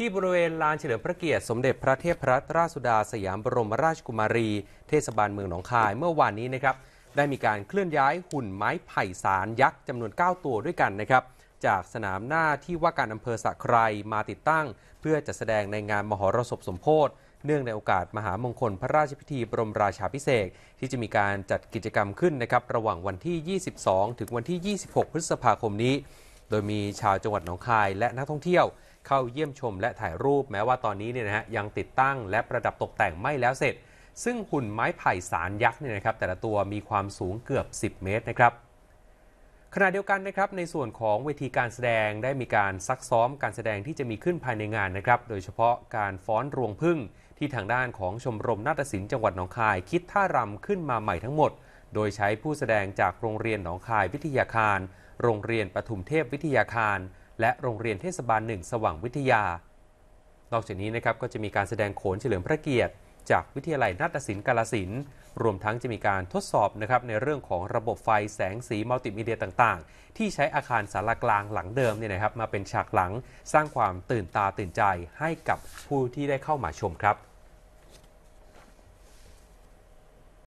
ที่บริเวณลานเฉลิมพระเกียรติสมเด็จพระเทพรัตนราชสุดาสยามบรมราชกุมารี เทศบาลเมืองหนองคายเมื่อวานนี้นะครับได้มีการเคลื่อนย้ายหุ่นไม้ไผ่สารยักษ์จำนวน 9 ตัวด้วยกันนะครับจากสนามหน้าที่ว่าการอำเภอสะไครมาติดตั้ง เพื่อจะแสดงในงานมหรสพสมโพธเนื่องในโอกาสมหามงคลพระราชพิธีบรมราชาพิเศษที่จะมีการจัดกิจกรรมขึ้นนะครับระหว่างวันที่ 22 ถึงวันที่ 26 พฤษภาคมนี้ดยมีชาวจังหวัดหนองคายและนักท่องเที่ยว เข้าเยี่ยมชมและถ่ายรูป แม้ว่าตอนนี้เนี่ยนะฮะยังติดตั้งและประดับตกแต่งไม่แล้วเสร็จ ซึ่งหุ่นไม้ไผ่สารยักษ์เนี่ยนะครับ แต่ละตัวมีความสูงเกือบ 10 เมตรนะครับ ขณะเดียวกันนะครับในส่วนของเวทีการแสดงได้มีการซักซ้อมการแสดงที่จะมีขึ้นภายในงานนะครับโดยเฉพาะการฟ้อนรวงพึ่ง ที่ทางด้านของชมรมนาฏศิลป์จังหวัดหนองคาย คิดท่ารำขึ้นมาใหม่ทั้งหมด โดยใช้ผู้แสดงจากโรงเรียนหนองคาย วิทยาคารโรงเรียนปฐุมเทพวิทยาคารและโรงเรียนเทศบาลหนึ่งสว่างวิทยา นอกจากนี้นะครับก็จะมีการแสดงโขนเฉลิมพระเกียรติ จากวิทยาลัยนาฏศิลป์กาลสินรวมทั้งจะมีการทดสอบนะครับในเรื่องของระบบไฟแสงสีมัลติมีเดียต่างๆ ที่ใช้อาคารสารกลางหลังเดิมเนี่ยนะครับ มาเป็นฉากหลังสร้างความตื่นตาตื่นใจให้กับผู้ที่ได้เข้ามาชมครับ